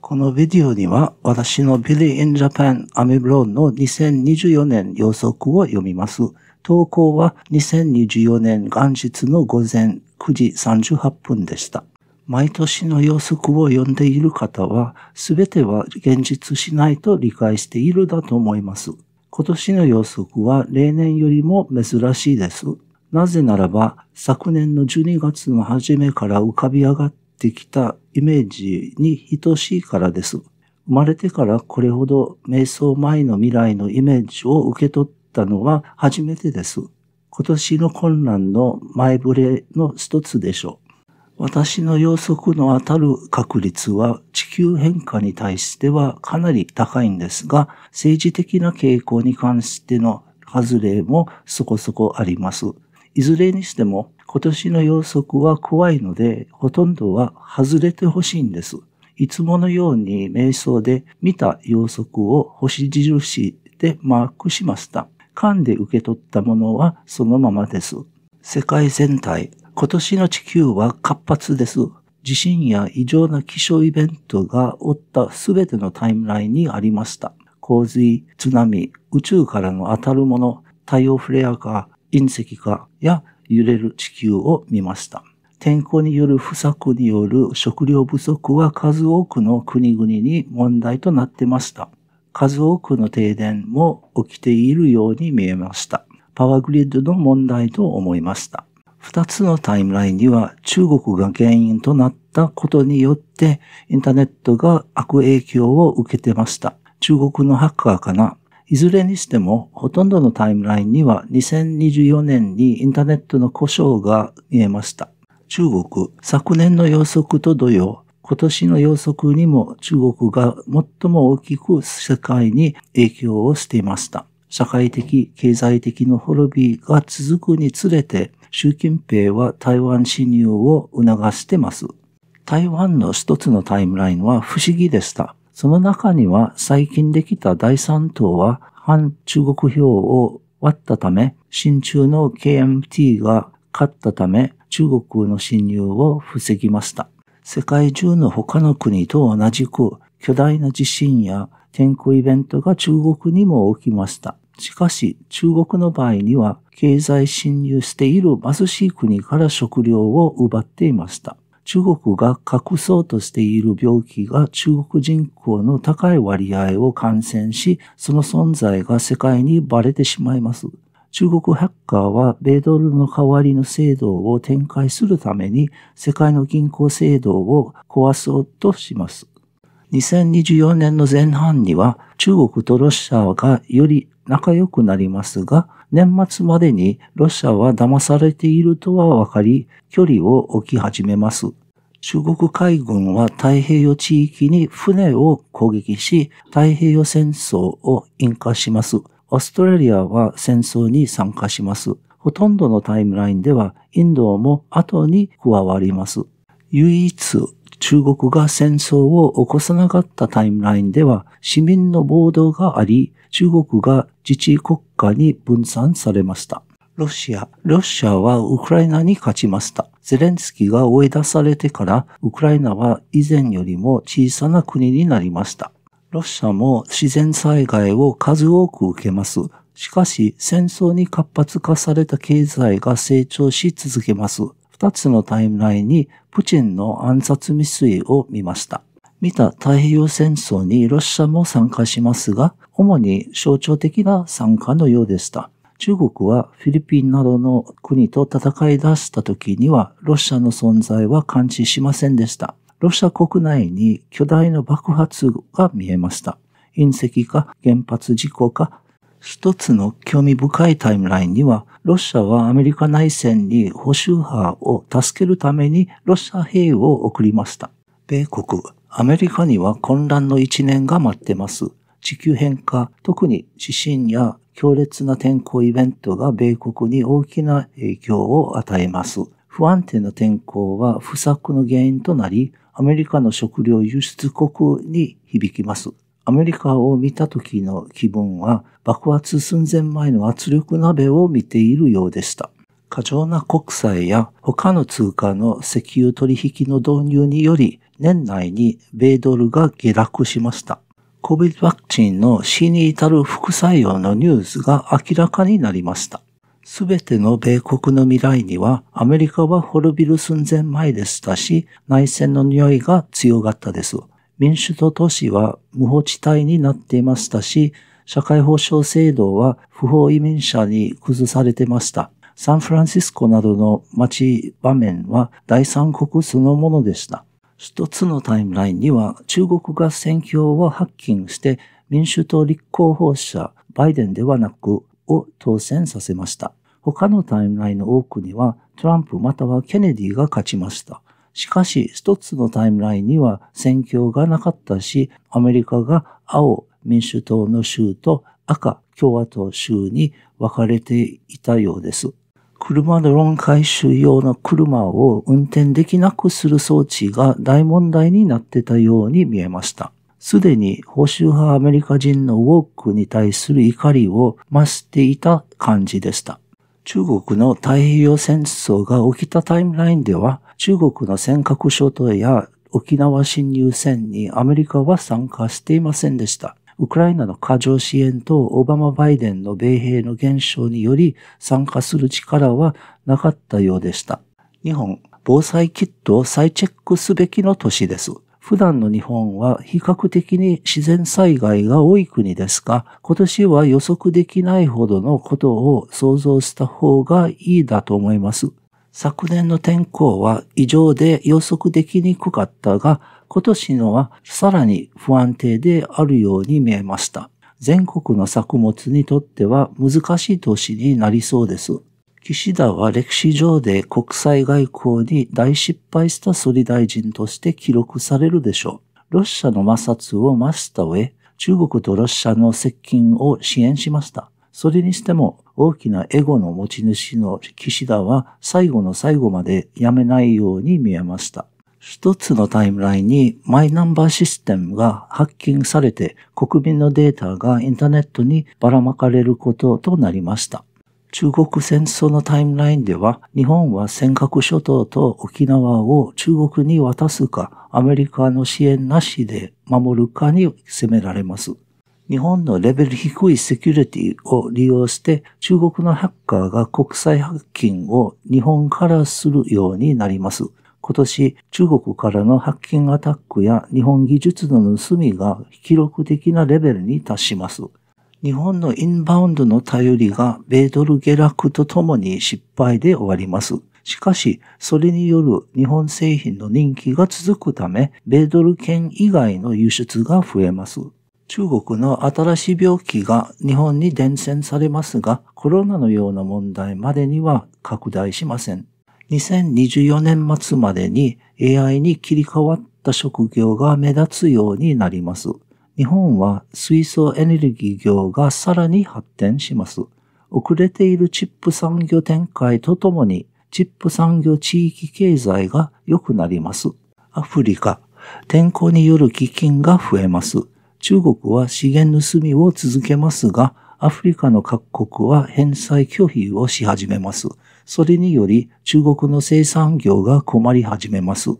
このビデオには私のビリー・イン・ジャパン・アミブローンの2024年予測を読みます。投稿は2024年元日の午前9時38分でした。毎年の予測を読んでいる方は、すべては現実しないと理解しているだと思います。今年の予測は例年よりも珍しいです。なぜならば、昨年の12月の初めから浮かび上がっってきたイメージに等しいからです。生まれてからこれほど瞑想前の未来のイメージを受け取ったのは初めてです。今年の困難の前触れの一つでしょう。私の予測の当たる確率は地球変化に対してはかなり高いんですが、政治的な傾向に関しての外れもそこそこあります。いずれにしても今年の予測は怖いので、ほとんどは外れてほしいんです。いつものように瞑想で見た予測を星印でマークしました。勘で受け取ったものはそのままです。世界全体、今年の地球は活発です。地震や異常な気象イベントが追った全てのタイムラインにありました。洪水、津波、宇宙からの当たるもの、太陽フレアか隕石かや揺れる地球を見ました。天候による不作による食料不足は数多くの国々に問題となってました。数多くの停電も起きているように見えました。パワーグリッドの問題と思いました。二つのタイムラインには中国が原因となったことによってインターネットが悪影響を受けてました。中国のハッカーかないずれにしても、ほとんどのタイムラインには2024年にインターネットの故障が見えました。中国、昨年の予測と同様、今年の予測にも中国が最も大きく世界に影響をしていました。社会的、経済的の滅びが続くにつれて、習近平は台湾侵入を促してます。台湾の一つのタイムラインは不思議でした。その中には最近できた第三党は反中国票を割ったため、新中の KMT が勝ったため、中国の侵入を防ぎました。世界中の他の国と同じく、巨大な地震や天空イベントが中国にも起きました。しかし、中国の場合には、経済侵入している貧しい国から食料を奪っていました。中国が隠そうとしている病気が中国人口の高い割合を感染し、その存在が世界にバレてしまいます。中国ハッカーは米ドルの代わりの制度を展開するために世界の銀行制度を壊そうとします。2024年の前半には中国とロシアがより仲良くなりますが、年末までにロシアは騙されているとは分かり、距離を置き始めます。中国海軍は太平洋地域に船を攻撃し、太平洋戦争を引火します。オーストラリアは戦争に参加します。ほとんどのタイムラインではインドも後に加わります。唯一中国が戦争を起こさなかったタイムラインでは市民の暴動があり、中国が自治国家に分散されました。ロシア、ロシアはウクライナに勝ちました。ゼレンスキーが追い出されてから、ウクライナは以前よりも小さな国になりました。ロシアも自然災害を数多く受けます。しかし、戦争に活発化された経済が成長し続けます。2つのタイムラインにプチンの暗殺未遂を見ました。見た太平洋戦争にロシアも参加しますが、主に象徴的な参加のようでした。中国はフィリピンなどの国と戦い出した時には、ロシアの存在は感知しませんでした。ロシア国内に巨大な爆発が見えました。隕石か原発事故か、一つの興味深いタイムラインには、ロシアはアメリカ内戦に保守派を助けるためにロシア兵を送りました。米国、アメリカには混乱の一年が待ってます。地球変化、特に地震や強烈な天候イベントが米国に大きな影響を与えます。不安定な天候は不作の原因となり、アメリカの食料輸出国に響きます。アメリカを見た時の気分は爆発寸前前の圧力鍋を見ているようでした。過剰な国債や他の通貨の石油取引の導入により年内に米ドルが下落しました。COVID ワクチンの死に至る副作用のニュースが明らかになりました。すべての米国の未来にはアメリカは滅びる寸前前でしたし内戦の匂いが強かったです。民主党都市は無法地帯になっていましたし、社会保障制度は不法移民者に崩されてました。サンフランシスコなどの街場面は第三国そのものでした。一つのタイムラインには中国が選挙をハッキングして民主党立候補者バイデンではなくを当選させました。他のタイムラインの多くにはトランプまたはケネディが勝ちました。しかし、一つのタイムラインには戦況がなかったし、アメリカが青民主党の州と赤共和党州に分かれていたようです。車の論回収用の車を運転できなくする装置が大問題になってたように見えました。すでに保守派アメリカ人のウォークに対する怒りを増していた感じでした。中国の太平洋戦争が起きたタイムラインでは、中国の尖閣諸島や沖縄侵入戦にアメリカは参加していませんでした。ウクライナの過剰支援とオバマ・バイデンの米兵の減少により参加する力はなかったようでした。日本、防災キットを再チェックすべきの年です。普段の日本は比較的に自然災害が多い国ですが、今年は予測できないほどのことを想像した方がいいだと思います。昨年の天候は異常で予測できにくかったが、今年のはさらに不安定であるように見えました。全国の作物にとっては難しい年になりそうです。岸田は歴史上で国際外交に大失敗した総理大臣として記録されるでしょう。ロシアの摩擦を増した上、中国とロシアの接近を支援しました。それにしても、大きなエゴの持ち主の岸田は最後の最後までやめないように見えました。一つのタイムラインにマイナンバーシステムがハッキングされて国民のデータがインターネットにばらまかれることとなりました。中国戦争のタイムラインでは日本は尖閣諸島と沖縄を中国に渡すかアメリカの支援なしで守るかに責められます。日本のレベル低いセキュリティを利用して中国のハッカーが国際ハッキングを日本からするようになります。今年、中国からのハッキングアタックや日本技術の盗みが記録的なレベルに達します。日本のインバウンドの頼りが米ドル下落とともに失敗で終わります。しかし、それによる日本製品の人気が続くため、米ドル圏以外の輸出が増えます。中国の新しい病気が日本に伝染されますが、コロナのような問題までには拡大しません。2024年末までに AI に切り替わった職業が目立つようになります。日本は水素エネルギー業がさらに発展します。遅れているチップ産業展開とともに、チップ産業地域経済が良くなります。アフリカ、天候による基金が増えます。中国は資源盗みを続けますが、アフリカの各国は返済拒否をし始めます。それにより中国の生産業が困り始めます。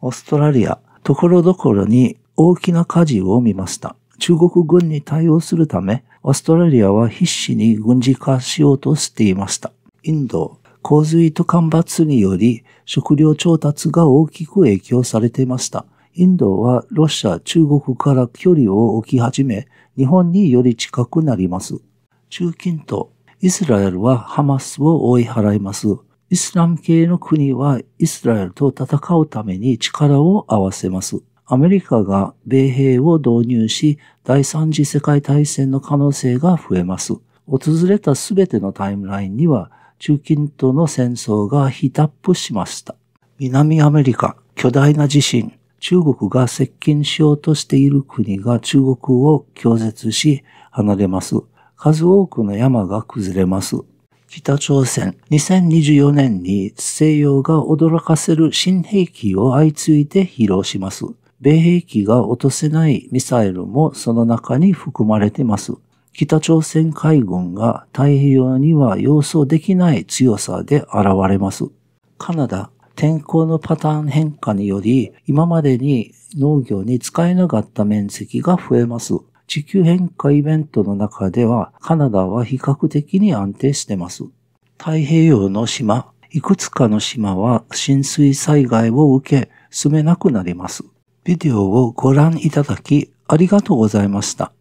オーストラリア、ところどころに大きな火事を見ました。中国軍に対応するため、オーストラリアは必死に軍事化しようとしていました。インド、洪水と干ばつにより食料調達が大きく影響されていました。インドはロシア、中国から距離を置き始め、日本により近くなります。中近東、イスラエルはハマスを追い払います。イスラム系の国はイスラエルと戦うために力を合わせます。アメリカが米兵を導入し、第三次世界大戦の可能性が増えます。訪れたすべてのタイムラインには、中近東の戦争がヒタップしました。南アメリカ、巨大な地震、中国が接近しようとしている国が中国を拒絶し離れます。数多くの山が崩れます。北朝鮮、2024年に西洋が驚かせる新兵器を相次いで披露します。米兵器が落とせないミサイルもその中に含まれています。北朝鮮海軍が太平洋には要素できない強さで現れます。カナダ、天候のパターン変化により、今までに農業に使えなかった面積が増えます。地球変化イベントの中では、カナダは比較的に安定してます。太平洋の島、いくつかの島は浸水災害を受け、住めなくなります。ビデオをご覧いただき、ありがとうございました。